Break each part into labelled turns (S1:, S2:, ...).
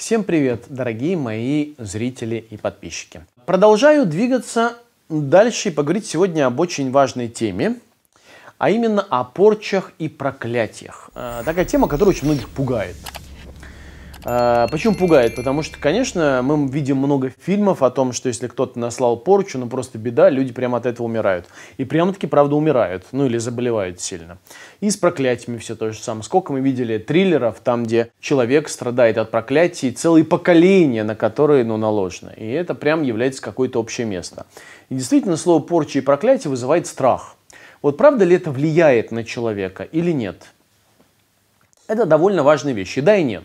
S1: Всем привет, дорогие мои зрители и подписчики. Продолжаю двигаться дальше и поговорить сегодня об очень важной теме, а именно о порчах и проклятиях. Э, такая тема, которая очень многих пугает. А, почему пугает? Потому что, конечно, мы видим много фильмов о том, что если кто-то наслал порчу, ну просто беда, люди прямо от этого умирают. И прямо-таки, правда, умирают, ну или заболевают сильно. И с проклятиями все то же самое. Сколько мы видели триллеров, там, где человек страдает от проклятий, целые поколения, на которые, ну, наложено. И это прям является какое-то общее место. И действительно, слово порча и проклятие вызывает страх. Вот правда ли это влияет на человека или нет? Это довольно важная вещь, и да, и нет.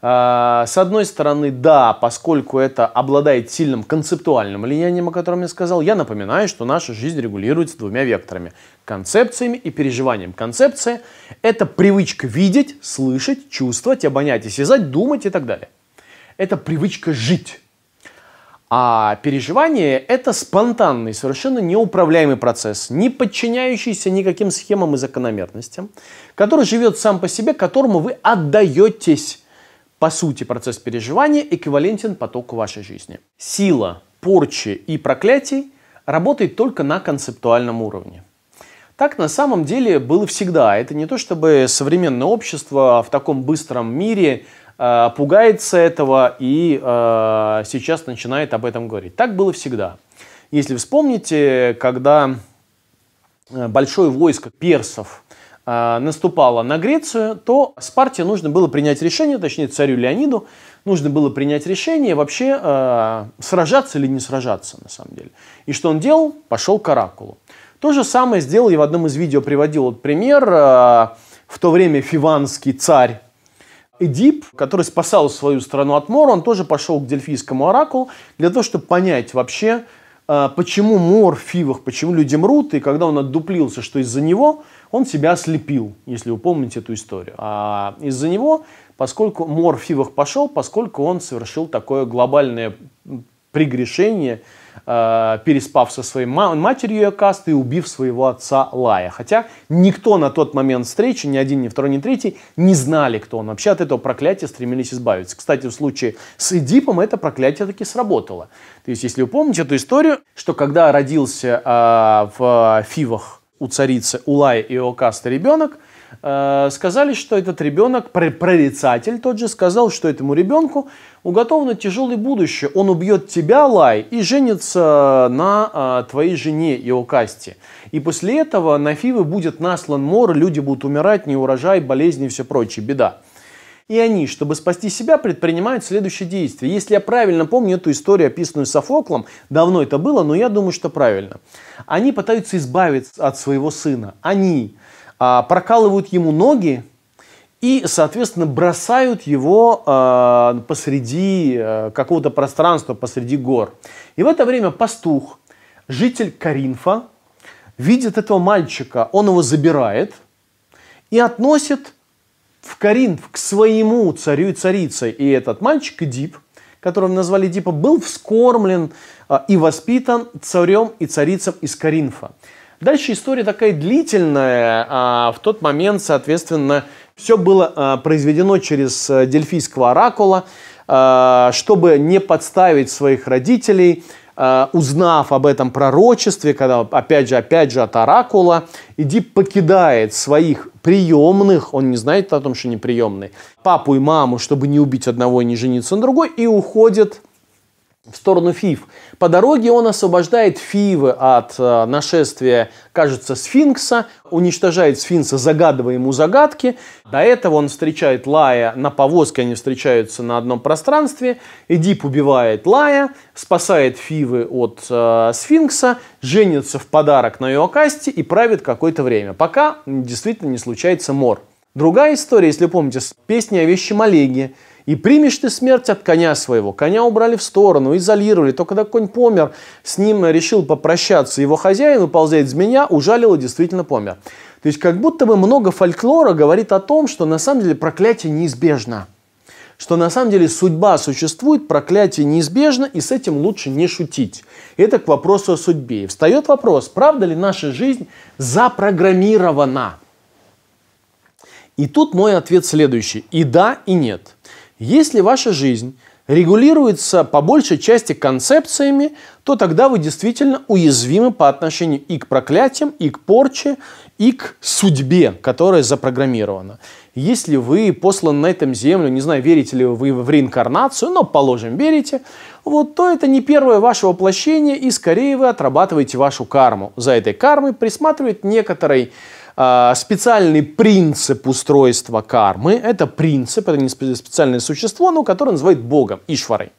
S1: А, с одной стороны, да, поскольку это обладает сильным концептуальным влиянием, о котором я сказал, я напоминаю, что наша жизнь регулируется двумя векторами – концепциями и переживанием. Концепция – это привычка видеть, слышать, чувствовать, обонять, осязать, думать и так далее. Это привычка жить. А переживание – это спонтанный, совершенно неуправляемый процесс, не подчиняющийся никаким схемам и закономерностям, который живет сам по себе, которому вы отдаетесь по сути, процесс переживания эквивалентен потоку вашей жизни. Сила порчи и проклятий работает только на концептуальном уровне. Так на самом деле было всегда. Это не то, чтобы современное общество в таком быстром мире э, пугается этого и э, сейчас начинает об этом говорить. Так было всегда. Если вспомните, когда э, большое войско персов – Э, наступала на Грецию, то Спарте нужно было принять решение, точнее царю Леониду, нужно было принять решение вообще э, сражаться или не сражаться на самом деле. И что он делал? Пошел к Оракулу. То же самое сделал, я в одном из видео приводил вот пример, э, в то время фиванский царь Эдип, который спасал свою страну от мора, он тоже пошел к Дельфийскому оракулу для того, чтобы понять вообще, а, почему мор в фивах, почему люди мрут, и когда он отдуплился, что из-за него, он себя ослепил, если вы помните эту историю. А из-за него, поскольку мор в фивах пошел, поскольку он совершил такое глобальное прегрешение – Э, переспав со своей матерью Иокаста и убив своего отца Лая. Хотя никто на тот момент встречи, ни один, ни второй, ни третий, не знали, кто он. Вообще от этого проклятия стремились избавиться. Кстати, в случае с Эдипом это проклятие таки сработало. То есть, если вы помните эту историю, что когда родился э, в Фивах у царицы Улая и Иокаста ребенок, Э, сказали, что этот ребенок, прорицатель тот же, сказал, что этому ребенку уготовано тяжелое будущее. Он убьет тебя, Лай, и женится на а, твоей жене Иокасте. И после этого на Фивы будет наслан мор, люди будут умирать, неурожай, болезни и все прочее, беда. И они, чтобы спасти себя, предпринимают следующее действие. Если я правильно помню эту историю, описанную Софоклом, давно это было, но я думаю, что правильно. Они пытаются избавиться от своего сына. Они, а, прокалывают ему ноги и, соответственно, бросают его а, посреди э, какого-то пространства, посреди гор. И в это время пастух, житель Каринфа, видит этого мальчика, он его забирает и относит в Каринф к своему царю и царице. И этот мальчик Эдип, которого назвали Эдипа, был вскормлен а, и воспитан царем и царицем из Каринфа. Дальше история такая длительная. А, в тот момент, соответственно, все было а, произведено через а, дельфийского оракула, а, чтобы не подставить своих родителей, узнав об этом пророчестве, когда, опять же, опять же от оракула, Эдип покидает своих приемных, он не знает о том, что не приемный, папу и маму, чтобы не убить одного и не жениться на другой, и уходит в сторону Фив. По дороге он освобождает Фивы от э, нашествия, кажется, сфинкса, уничтожает сфинкса, загадывая ему загадки. До этого он встречает Лая на повозке, они встречаются на одном пространстве. Эдип убивает Лая, спасает Фивы от э, сфинкса, женится в подарок на Иокасте и правит какое-то время, пока действительно не случается мор. Другая история, если помните, песня о вещем Олеге, и примешь ты смерть от коня своего. Коня убрали в сторону, изолировали. То когда конь помер, с ним решил попрощаться его хозяин, уползает змея, ужалил и действительно помер. То есть как будто бы много фольклора говорит о том, что на самом деле проклятие неизбежно что на самом деле судьба существует, проклятие неизбежно, и с этим лучше не шутить. Это к вопросу о судьбе. И встает вопрос, правда ли наша жизнь запрограммирована? И тут мой ответ следующий. И да, и нет. Если ваша жизнь регулируется по большей части концепциями, то тогда вы действительно уязвимы по отношению и к проклятиям, и к порче, и к судьбе, которая запрограммирована. Если вы послан на этом землю, не знаю, верите ли вы в реинкарнацию, но, положим, верите, вот, то это не первое ваше воплощение, и скорее вы отрабатываете вашу карму. За этой кармой присматривает некоторый а, специальный принцип устройства кармы. Это принцип, это не специальное существо, но которое называют Богом, Ишварой.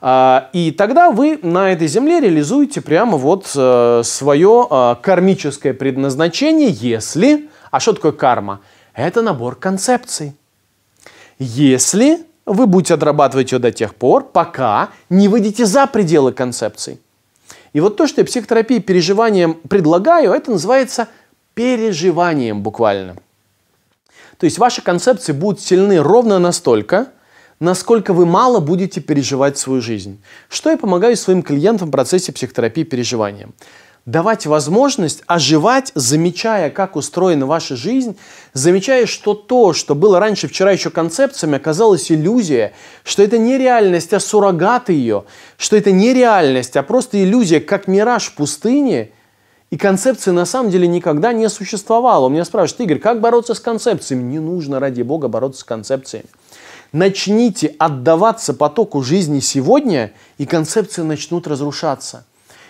S1: А, и тогда вы на этой земле реализуете прямо вот э, свое а, кармическое предназначение, если... А что такое карма? Это набор концепций. Если вы будете отрабатывать ее до тех пор, пока не выйдете за пределы концепций. И вот то, что я психотерапии переживаниям предлагаю, это называется – переживанием буквально. То есть ваши концепции будут сильны ровно настолько, насколько вы мало будете переживать свою жизнь. Что я помогаю своим клиентам в процессе психотерапии переживанием? Давать возможность оживать, замечая, как устроена ваша жизнь, замечая, что то, что было раньше вчера еще концепциями, оказалось иллюзия, что это не реальность, а суррогат ее, что это не реальность, а просто иллюзия, как мираж в пустыне – и концепции на самом деле никогда не существовало. У меня спрашивают, Игорь, как бороться с концепциями? Не нужно, ради бога, бороться с концепциями. Начните отдаваться потоку жизни сегодня, и концепции начнут разрушаться.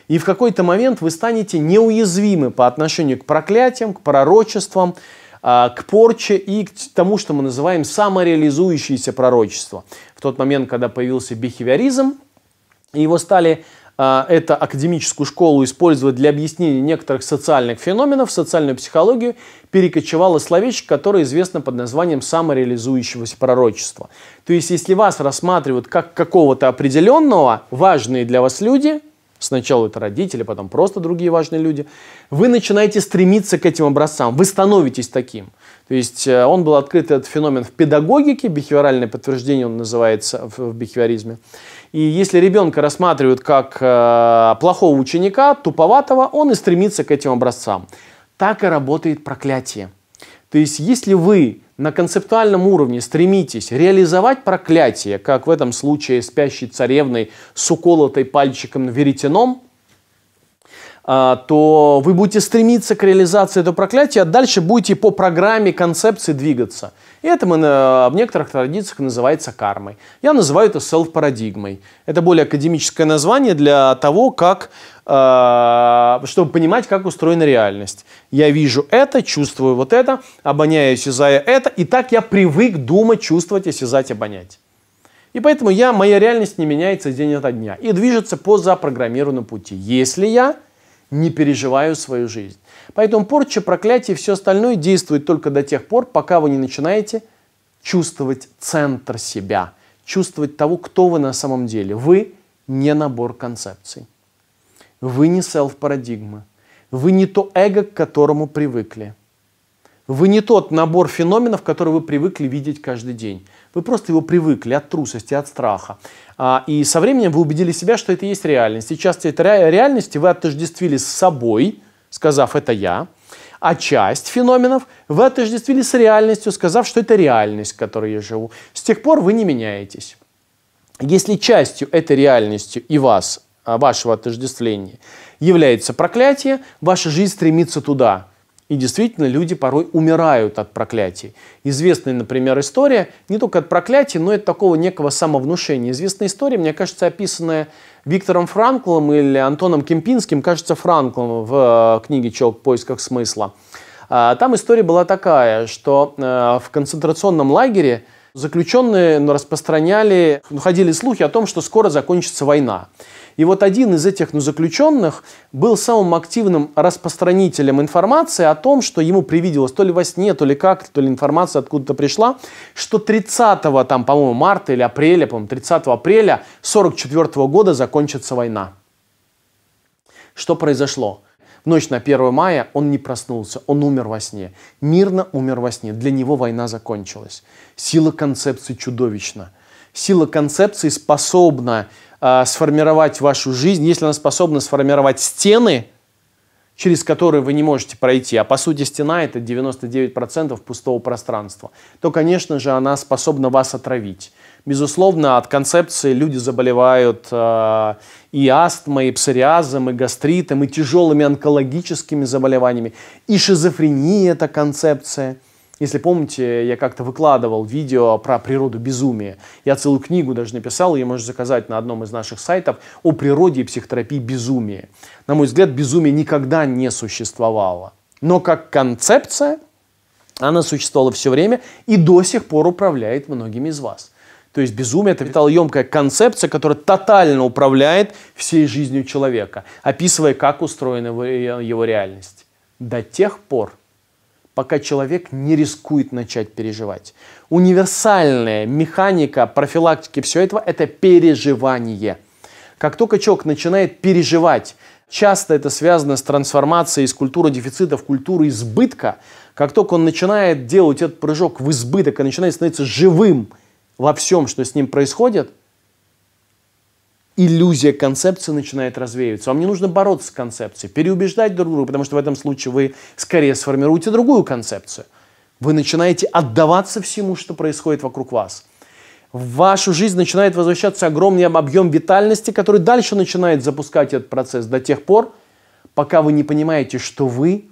S1: И в какой-то момент вы станете неуязвимы по отношению к проклятиям, к пророчествам, а, к порче и к тому, что мы называем самореализующееся пророчество. В тот момент, когда появился бихевиоризм, его стали а, это академическую школу использовать для объяснения некоторых социальных феноменов, в социальную психологию перекочевало словечко, которое известно под названием самореализующегося пророчества. То есть, если вас рассматривают как какого-то определенного, важные для вас люди, сначала это родители, потом просто другие важные люди, вы начинаете стремиться к этим образцам, вы становитесь таким. То есть э, он был открыт, этот феномен в педагогике, бихевиоральное подтверждение он называется в бихевиоризме. И если ребенка рассматривают как э, плохого ученика, туповатого, он и стремится к этим образцам. Так и работает проклятие. То есть, если вы на концептуальном уровне стремитесь реализовать проклятие, как в этом случае спящей царевной с уколотой пальчиком веретеном, а, то вы будете стремиться к реализации этого проклятия, а дальше будете по программе концепции двигаться. И это мы в некоторых традициях называется кармой. Я называю это селф-парадигмой. Это более академическое название для того, как, а, чтобы понимать, как устроена реальность. Я вижу это, чувствую вот это, обоняю, осязаю это, и так я привык думать, чувствовать, осязать, обонять. И поэтому я, моя реальность не меняется день ото дня и движется по запрограммированному пути. Если я не переживаю свою жизнь. Поэтому порча, проклятие и все остальное действует только до тех пор, пока вы не начинаете чувствовать центр себя, чувствовать того, кто вы на самом деле. Вы не набор концепций. Вы не селф-парадигма. Вы не то эго, к которому привыкли. Вы не тот набор феноменов, который вы привыкли видеть каждый день. Вы просто его привыкли от трусости, от страха. А, и со временем вы убедили себя, что это и есть реальность. И часть этой реальности вы отождествили с собой, сказав «это я», а часть феноменов вы отождествили с реальностью, сказав, что это реальность, в которой я живу. С тех пор вы не меняетесь. Если частью этой реальностью и вас, а, вашего отождествления, является проклятие, ваша жизнь стремится туда – и действительно, люди порой умирают от проклятий. Известная, например, история не только от проклятий, но и от такого некого самовнушения. Известная история, мне кажется, описанная Виктором Франклом или Антоном Кемпинским, кажется, Франклом в э, книге «Человек в поисках смысла». А, там история была такая, что э, в концентрационном лагере – Заключенные распространяли, ну, ходили слухи о том, что скоро закончится война. И вот один из этих ну, заключенных был самым активным распространителем информации о том, что ему привиделось то ли во сне, то ли как, то ли информация откуда-то пришла, что 30 там, по-моему, марта или апреля, по-моему, 30 апреля 44 -го года закончится война. Что произошло? В ночь на 1 мая он не проснулся, он умер во сне. Мирно умер во сне. Для него война закончилась. Сила концепции чудовищна. Сила концепции способна э, сформировать вашу жизнь, если она способна сформировать стены, через которые вы не можете пройти, а по сути стена это 99% пустого пространства, то, конечно же, она способна вас отравить. Безусловно, от концепции люди заболевают э, и астмой, и псориазом, и гастритом, и тяжелыми онкологическими заболеваниями. И шизофрения – это концепция. Если помните, я как-то выкладывал видео про природу безумия. Я целую книгу даже написал, ее можно заказать на одном из наших сайтов о природе и психотерапии безумия. На мой взгляд, безумие никогда не существовало. Но как концепция она существовала все время и до сих пор управляет многими из вас. То есть безумие – это капиталоемкая концепция, которая тотально управляет всей жизнью человека, описывая, как устроена э, его реальность. До тех пор, пока человек не рискует начать переживать. Универсальная механика профилактики всего этого – это переживание. Как только человек начинает переживать, часто это связано с трансформацией из культуры дефицита в культуру избытка, как только он начинает делать этот прыжок в избыток и начинает становиться живым – во всем, что с ним происходит, иллюзия концепции начинает развеиваться. Вам не нужно бороться с концепцией, переубеждать друг друга, потому что в этом случае вы скорее сформируете другую концепцию. Вы начинаете отдаваться всему, что происходит вокруг вас. В вашу жизнь начинает возвращаться огромный объем витальности, который дальше начинает запускать этот процесс до тех пор, пока вы не понимаете, что вы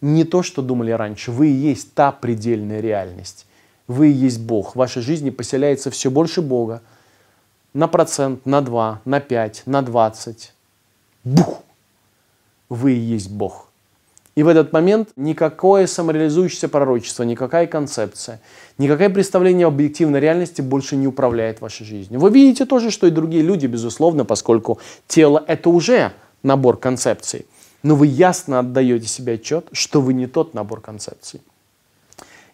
S1: не то, что думали раньше, вы и есть та предельная реальность. Вы и есть Бог. В вашей жизни поселяется все больше Бога. На процент, на два, на пять, на двадцать. Бух! Вы и есть Бог. И в этот момент никакое самореализующееся пророчество, никакая концепция, никакое представление об объективной реальности больше не управляет вашей жизнью. Вы видите тоже, что и другие люди, безусловно, поскольку тело – это уже набор концепций. Но вы ясно отдаете себе отчет, что вы не тот набор концепций.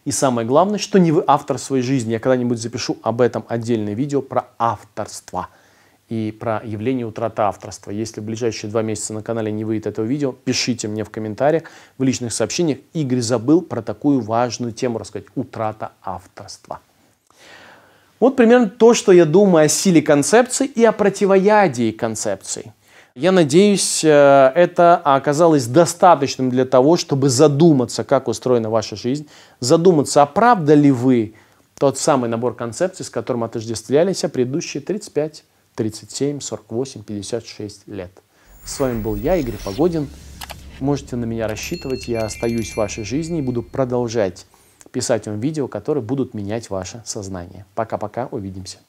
S1: И самое главное, что не вы автор своей жизни. Я когда-нибудь запишу об этом отдельное видео про авторство и про явление утраты авторства. Если в ближайшие два месяца на канале не выйдет этого видео, пишите мне в комментариях, в личных сообщениях. Игорь забыл про такую важную тему рассказать – утрата авторства. Вот примерно то, что я думаю о силе концепции и о противоядии концепции. Я надеюсь, э, это оказалось достаточным для того, чтобы задуматься, как устроена ваша жизнь, задуматься, оправдали а вы тот самый набор концепций, с которым отождествлялись предыдущие 35, 37, 48, 56 лет. С вами был я, Игорь Погодин. Можете на меня рассчитывать, я остаюсь в вашей жизни и буду продолжать писать вам видео, которые будут менять ваше сознание. Пока-пока, увидимся.